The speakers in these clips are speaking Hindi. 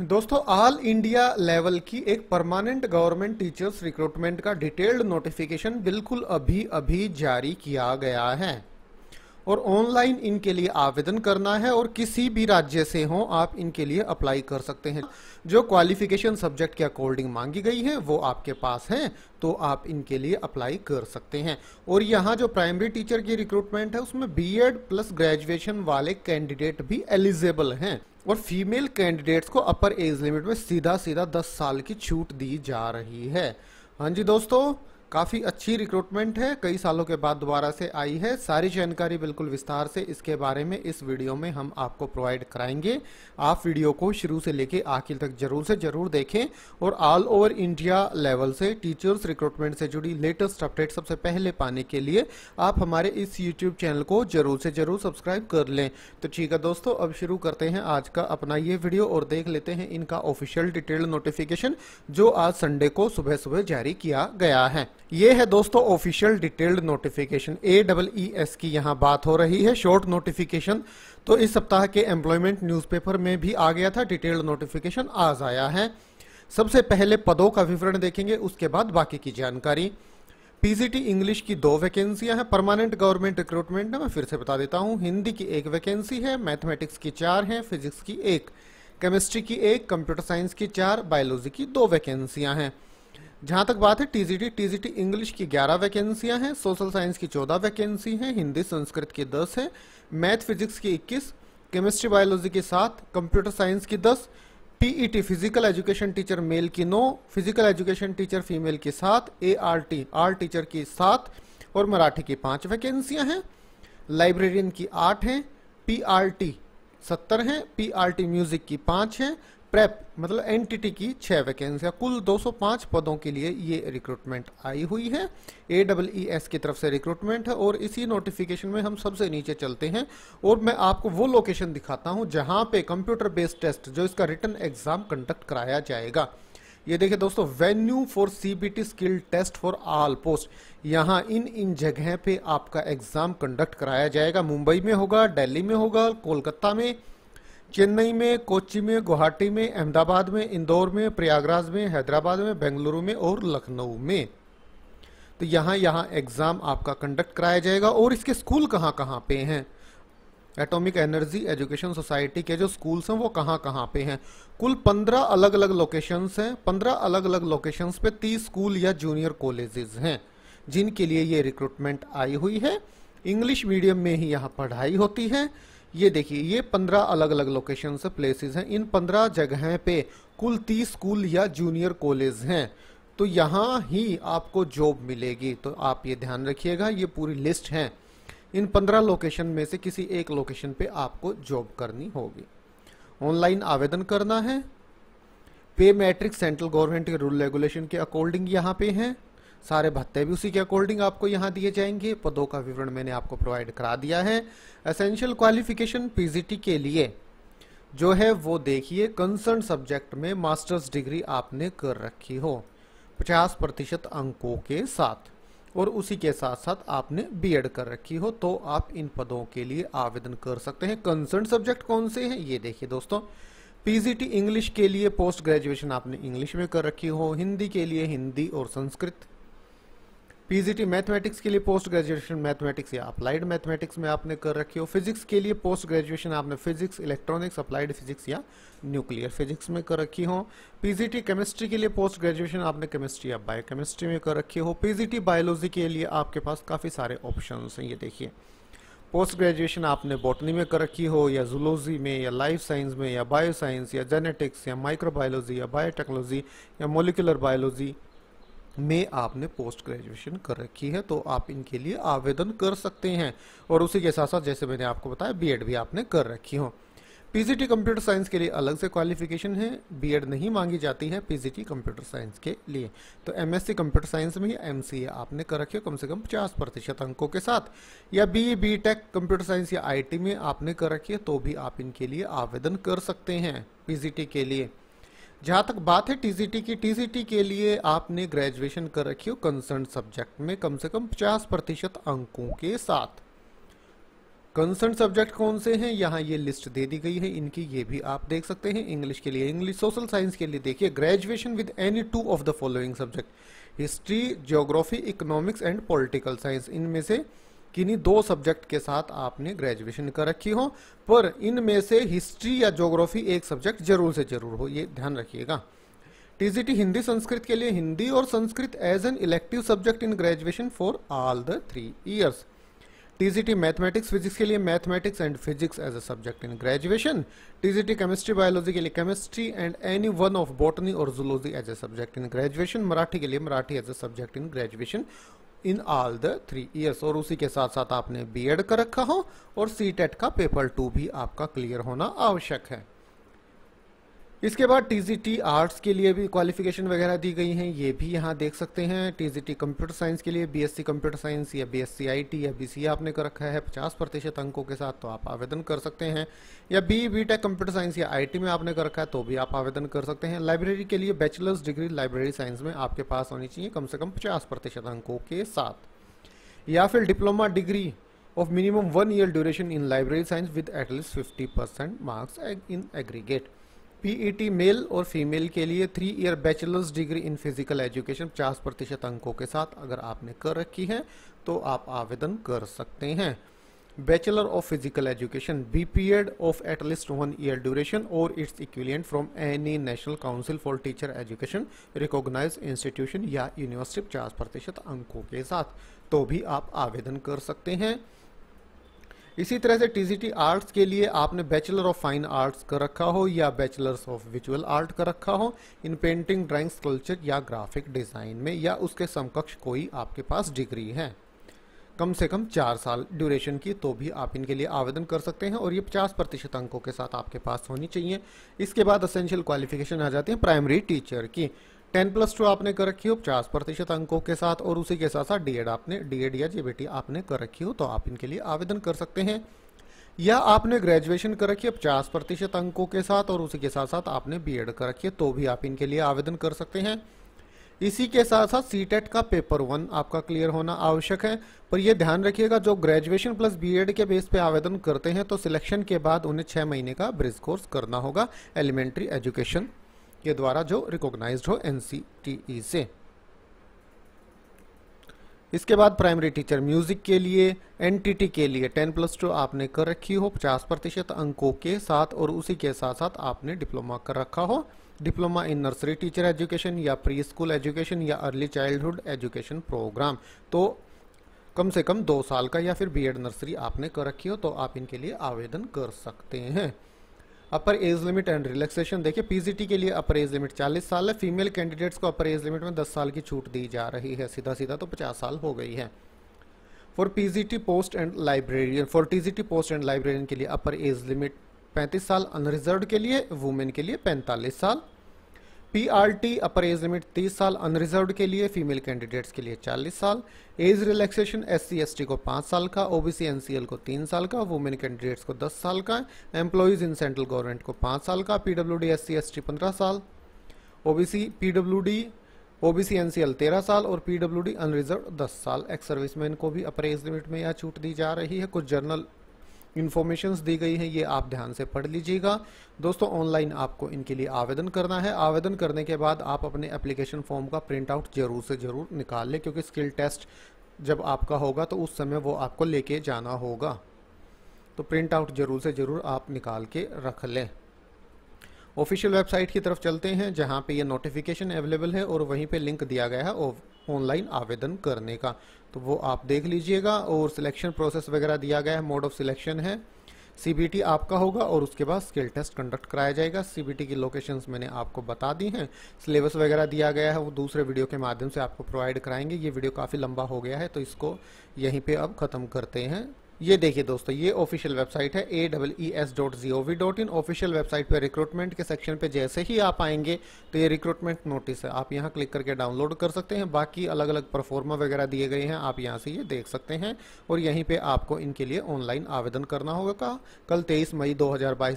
दोस्तों ऑल इंडिया लेवल की एक परमानेंट गवर्नमेंट टीचर्स रिक्रूटमेंट का डिटेल्ड नोटिफिकेशन बिल्कुल अभी अभी जारी किया गया है और ऑनलाइन इनके लिए आवेदन करना है और किसी भी राज्य से हो आप इनके लिए अप्लाई कर सकते हैं जो क्वालिफिकेशन सब्जेक्ट के अकॉर्डिंग मांगी गई है वो आपके पास है तो आप इनके लिए अप्लाई कर सकते हैं और यहाँ जो प्राइमरी टीचर की रिक्रूटमेंट है उसमें बीएड प्लस ग्रेजुएशन वाले कैंडिडेट भी एलिजिबल हैं और फीमेल कैंडिडेट्स को अपर एज लिमिट में सीधा सीधा 10 साल की छूट दी जा रही है हाँ जी दोस्तों काफ़ी अच्छी रिक्रूटमेंट है कई सालों के बाद दोबारा से आई है सारी जानकारी बिल्कुल विस्तार से इसके बारे में इस वीडियो में हम आपको प्रोवाइड कराएंगे आप वीडियो को शुरू से लेके आखिर तक जरूर से जरूर देखें और ऑल ओवर इंडिया लेवल से टीचर्स रिक्रूटमेंट से जुड़ी लेटेस्ट अपडेट सबसे पहले पाने के लिए आप हमारे इस यूट्यूब चैनल को जरूर से जरूर सब्सक्राइब कर लें तो ठीक है दोस्तों अब शुरू करते हैं आज का अपना ये वीडियो और देख लेते हैं इनका ऑफिशियल डिटेल नोटिफिकेशन जो आज संडे को सुबह सुबह जारी किया गया है ये है दोस्तों official detailed notification A double E S की यहाँ बात हो रही है शॉर्ट नोटिफिकेशन तो इस सप्ताह के एम्प्लॉयमेंट न्यूज़पेपर में भी आ गया था डिटेल्ड नोटिफिकेशन आज आया है सबसे पहले पदों का विवरण देखेंगे उसके बाद बाकी की जानकारी पीजीटी इंग्लिश की दो वैकेंसियां हैं परमानेंट गवर्नमेंट रिक्रूटमेंट में मैं फिर से बता देता हूँ हिंदी की एक वैकेंसी है मैथमेटिक्स की चार है फिजिक्स की एक केमिस्ट्री की एक कंप्यूटर साइंस की चार बायोलॉजी की दो वैकेंसियां हैं जहां तक बात है टीजीटी टीजीटी इंग्लिश की 11 वैकेंसियां हैं सोशल साइंस की 14 वैकेंसी हैं हिंदी संस्कृत की 10 है मैथ फिजिक्स की 21 केमिस्ट्री बायोलॉजी की 7 कंप्यूटर साइंस की 10 PET physical education teacher male की 9 फिजिकल एजुकेशन टीचर फीमेल की 7 टी आर टीचर की 7 और मराठी की 5 वैकेंसियां हैं लाइब्रेरियन की आठ हैं टी सत्तर हैं टी म्यूजिक की पाँच हैं प्रेप मतलब एनटीटी की छः वैकेंसियाँ कुल 205 पदों के लिए ये रिक्रूटमेंट आई हुई है ए डबल ई एस की तरफ से रिक्रूटमेंट है और इसी नोटिफिकेशन में हम सबसे नीचे चलते हैं और मैं आपको वो लोकेशन दिखाता हूँ जहाँ पे कंप्यूटर बेस्ड टेस्ट जो इसका रिटर्न एग्जाम कंडक्ट कराया जाएगा ये देखिए दोस्तों venue for CBT skill test for all post यहाँ इन इन जगह पे आपका एग्जाम कंडक्ट कराया जाएगा मुंबई में होगा दिल्ली में होगा कोलकाता में चेन्नई में कोची में गुवाहाटी में अहमदाबाद में इंदौर में प्रयागराज में हैदराबाद में बेंगलुरु में और लखनऊ में तो यहाँ यहाँ एग्ज़ाम आपका कंडक्ट कराया जाएगा और इसके स्कूल कहाँ कहाँ पे हैं एटॉमिक एनर्जी एजुकेशन सोसाइटी के जो स्कूल्स हैं वो कहाँ कहाँ पे हैं कुल पंद्रह अलग अलग लोकेशंस हैं पंद्रह अलग अलग लोकेशंस पे तीस स्कूल या जूनियर कॉलेजेस हैं जिनके लिए ये रिक्रूटमेंट आई हुई है इंग्लिश मीडियम में ही यहाँ पढ़ाई होती है ये देखिए ये पंद्रह अलग अलग लोकेशन से प्लेसेस हैं इन पंद्रह जगहें पे कुल तीस स्कूल या जूनियर कॉलेज हैं तो यहाँ ही आपको जॉब मिलेगी तो आप ये ध्यान रखिएगा ये पूरी लिस्ट है इन पंद्रह लोकेशन में से किसी एक लोकेशन पे आपको जॉब करनी होगी ऑनलाइन आवेदन करना है पे मैट्रिक सेंट्रल गवर्नमेंट के रूल रेगुलेशन के अकॉर्डिंग यहाँ पे हैं सारे भत्ते भी उसी के अकॉर्डिंग आपको यहाँ दिए जाएंगे पदों का विवरण मैंने आपको प्रोवाइड करा दिया है असेंशियल क्वालिफिकेशन पीजीटी के लिए जो है वो देखिए कंसर्न सब्जेक्ट में मास्टर्स डिग्री आपने कर रखी हो 50 प्रतिशत अंकों के साथ और उसी के साथ साथ आपने बीएड कर रखी हो तो आप इन पदों के लिए आवेदन कर सकते हैं कंसर्न सब्जेक्ट कौन से हैं ये देखिए दोस्तों पीजीटी इंग्लिश के लिए पोस्ट ग्रेजुएशन आपने इंग्लिश में कर रखी हो हिंदी के लिए हिंदी और संस्कृत पीजीटी मैथमेटिक्स के लिए पोस्ट ग्रेजुएशन मैथमेटिक्स या अप्लाइड मैथमेटिक्स में आपने कर रखी हो फिजिक्स के लिए पोस्ट ग्रेजुएशन आपने फिजिक्स इलेक्ट्रॉनिक्स अप्लाइड फिजिक्स या न्यूक्लियर फिजिक्स में कर रखी हो पीजीटी केमिस्ट्री के लिए पोस्ट ग्रेजुएशन आपने केमिस्ट्री या बायोकेमिस्ट्री में कर रखी हो पीजीटी बायोलॉजी के लिए आपके पास काफ़ी सारे ऑप्शन हैं ये देखिए पोस्ट ग्रेजुएशन आपने बॉटनी में कर रखी हो या जुलोजी में या लाइफ साइंस में या बायो साइंस या जेनेटिक्स या माइक्रोबायोलॉजी या बायोटेक्नोलॉजी या मोलिकुलर बायोलॉजी में आपने पोस्ट ग्रेजुएशन कर रखी है तो आप इनके लिए आवेदन कर सकते हैं और उसी के साथ साथ जैसे मैंने आपको बताया बीएड भी आपने कर रखी हो पीजीटी कंप्यूटर साइंस के लिए अलग से क्वालिफिकेशन है बीएड नहीं मांगी जाती है पीजीटी कंप्यूटर साइंस के लिए तो एमएससी कंप्यूटर साइंस में एमसीए आपने कर रखी हो कम से कम 50 प्रतिशत अंकों के साथ या B B tech computer science या आईटी में आपने कर रखी है तो भी आप इनके लिए आवेदन कर सकते हैं पीजीटी के लिए जहाँ तक बात है टी की टी के लिए आपने ग्रेजुएशन कर रखी हो कंसर्न सब्जेक्ट में कम से कम 50 प्रतिशत अंकों के साथ कंसर्न सब्जेक्ट कौन से हैं यहाँ ये लिस्ट दे दी गई है इनकी ये भी आप देख सकते हैं इंग्लिश के लिए इंग्लिश सोशल साइंस के लिए देखिए graduation with any two of the following subject history geography economics and political science इनमें से किन्हीं दो सब्जेक्ट के साथ आपने ग्रेजुएशन कर रखी हो पर इनमें से हिस्ट्री या जोग्राफी एक सब्जेक्ट जरूर से जरूर हो ये ध्यान रखिएगा टीजीटी हिंदी संस्कृत के लिए हिंदी और Sanskrit as an elective subject in graduation for all the three years TGT mathematics physics के लिए mathematics and physics as a subject in graduation TGT chemistry biology के लिए chemistry and any one of botany और zoology as a subject in graduation Marathi के लिए Marathi as a subject in graduation in all the three years और उसी के साथ साथ आपने बी एड कर रखा हो और सी टेट का पेपर टू भी आपका क्लियर होना आवश्यक है इसके बाद टी आर्ट्स के लिए भी क्वालिफिकेशन वगैरह दी गई हैं ये भी यहाँ देख सकते हैं टी कंप्यूटर साइंस के लिए बीएससी कंप्यूटर साइंस या बीएससी आईटी या बीसीए आपने कर रखा है 50 प्रतिशत अंकों के साथ तो आप आवेदन कर सकते हैं या बी बीटेक कंप्यूटर साइंस या टी में आपने कर रखा है तो भी आप आवेदन कर सकते हैं लाइब्रेरी के लिए बैचलर्स डिग्री लाइब्रेरी साइंस में आपके पास होनी चाहिए कम से कम पचास अंकों के साथ या फिर diploma degree of minimum one year duration in library science with at least fifty percent marks in aggregate PET male e और फीमेल के लिए three year bachelors degree in physical education पचास प्रतिशत अंकों के साथ अगर आपने कर रखी है तो आप आवेदन कर सकते हैं bachelor of physical education B P Ed of at least one year duration और its equivalent from any national council for teacher education recognise institution या यूनिवर्सिटी पचास प्रतिशत अंकों के साथ तो भी आप आवेदन कर सकते हैं इसी तरह से टी आर्ट्स के लिए आपने बैचलर ऑफ फाइन आर्ट्स कर रखा हो या बैचलर्स ऑफ विजुअल आर्ट कर रखा हो इन पेंटिंग ड्राइंग स्कल्चर या ग्राफिक डिज़ाइन में या उसके समकक्ष कोई आपके पास डिग्री है कम से कम चार साल ड्यूरेशन की तो भी आप इनके लिए आवेदन कर सकते हैं और ये 50 प्रतिशत अंकों के साथ आपके पास होनी चाहिए इसके बाद असेंशियल क्वालिफिकेशन आ जाती है प्राइमरी टीचर की टेन प्लस टू आपने कर रखी हो पचास प्रतिशत अंकों के साथ और उसी के साथ साथ डीएड आपने डीएड या जेबीटी आपने कर रखी हो तो आप इनके लिए आवेदन कर सकते हैं या आपने ग्रेजुएशन कर रखी है पचास प्रतिशत अंकों के साथ और उसी के साथ साथ आपने बीएड कर रखी है तो भी आप इनके लिए आवेदन कर सकते हैं इसी के साथ साथ सी टेट e का पेपर वन आपका क्लियर होना आवश्यक है पर यह ध्यान रखिएगा जो ग्रेजुएशन प्लस बीएड के बेस पे आवेदन करते हैं तो सिलेक्शन के बाद उन्हें छः महीने का ब्रिज कोर्स करना होगा एलिमेंट्री एजुकेशन के द्वारा जो रिकॉग्नाइज्ड हो एन e से इसके बाद प्राइमरी टीचर म्यूजिक के लिए एनटीटी के लिए टेन प्लस टू आपने कर रखी हो पचास प्रतिशत अंकों के साथ और उसी के साथ साथ आपने डिप्लोमा कर रखा हो diploma in nursery teacher education या प्री स्कूल एजुकेशन या अर्ली चाइल्डहुड एजुकेशन प्रोग्राम तो कम से कम दो साल का या फिर बीएड नर्सरी आपने कर रखी हो तो आप इनके लिए आवेदन कर सकते हैं upper age limit and relaxation देखिए पीजीटी के लिए अपर एज लिमिट 40 साल है फीमेल कैंडिडेट्स को अपर एज लिमिट में 10 साल की छूट दी जा रही है सीधा सीधा तो 50 साल हो गई है for PGT post and librarian for TGT post and librarian के लिए अपर एज लिमिट 35 साल अनरिजर्व के लिए वुमेन के लिए 45 साल पीआरटी अपर एज लिमिट 30 साल अनरिजर्व के लिए फीमेल कैंडिडेट्स के लिए 40 साल एज रिलैक्सेशन एससी एसटी को 5 साल का ओबीसी एनसीएल को 3 साल का वुमेन कैंडिडेट्स को 10 साल का एम्प्लॉयज इन सेंट्रल गवर्नमेंट को 5 साल का पीडब्ल्यूडी एससी एसटी 15 साल ओबीसी पीडब्ल्यूडी ओबीसी एनसीएल 13 साल और पीडब्ल्यूडी अनरिजर्व 10 साल एक्स सर्विसमैन को भी अपर एज लिमिट में यह छूट दी जा रही है कुछ जर्नल इन्फॉर्मेशंस दी गई हैं ये आप ध्यान से पढ़ लीजिएगा दोस्तों ऑनलाइन आपको इनके लिए आवेदन करना है आवेदन करने के बाद आप अपने एप्लीकेशन फॉर्म का प्रिंट आउट जरूर से ज़रूर निकाल लें क्योंकि स्किल टेस्ट जब आपका होगा तो उस समय वो आपको लेके जाना होगा तो प्रिंट आउट जरूर से ज़रूर आप निकाल के रख लें ऑफिशियल वेबसाइट की तरफ चलते हैं जहाँ पे ये नोटिफिकेशन अवेलेबल है और वहीं पे लिंक दिया गया है ऑनलाइन आवेदन करने का तो वो आप देख लीजिएगा और सिलेक्शन प्रोसेस वगैरह दिया गया है मोड ऑफ सिलेक्शन है सीबीटी आपका होगा और उसके बाद स्किल टेस्ट कंडक्ट कराया जाएगा सीबीटी की लोकेशंस मैंने आपको बता दी हैं सिलेबस वगैरह दिया गया है वो दूसरे वीडियो के माध्यम से आपको प्रोवाइड कराएंगे ये वीडियो काफ़ी लंबा हो गया है तो इसको यहीं पे अब ख़त्म करते हैं ये देखिए दोस्तों ये ऑफिशियल वेबसाइट है A double E S dot G O V dot in official website पर रिक्रूटमेंट के सेक्शन पे जैसे ही आप आएंगे तो ये रिक्रूटमेंट नोटिस है आप यहाँ क्लिक करके डाउनलोड कर सकते हैं बाकी अलग अलग परफॉर्मा वगैरह दिए गए हैं आप यहाँ से ये देख सकते हैं और यहीं पर आपको इनके लिए ऑनलाइन आवेदन करना होगा कल तेईस मई दो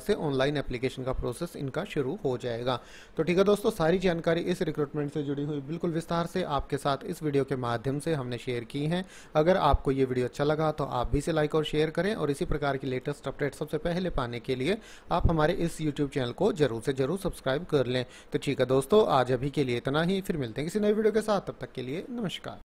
से ऑनलाइन एप्लीकेशन का प्रोसेस इनका शुरू हो जाएगा तो ठीक है दोस्तों सारी जानकारी इस रिक्रूटमेंट से जुड़ी हुई बिल्कुल विस्तार से आपके साथ इस वीडियो के माध्यम से हमने शेयर की है अगर आपको ये वीडियो अच्छा लगा तो आप भी इसे लाइक लाइक और शेयर करें और इसी प्रकार की लेटेस्ट अपडेट सबसे पहले पाने के लिए आप हमारे इस यूट्यूब चैनल को जरूर से जरूर सब्सक्राइब कर लें तो ठीक है दोस्तों आज अभी के लिए इतना ही फिर मिलते हैं किसी नए वीडियो के साथ तब तक के लिए नमस्कार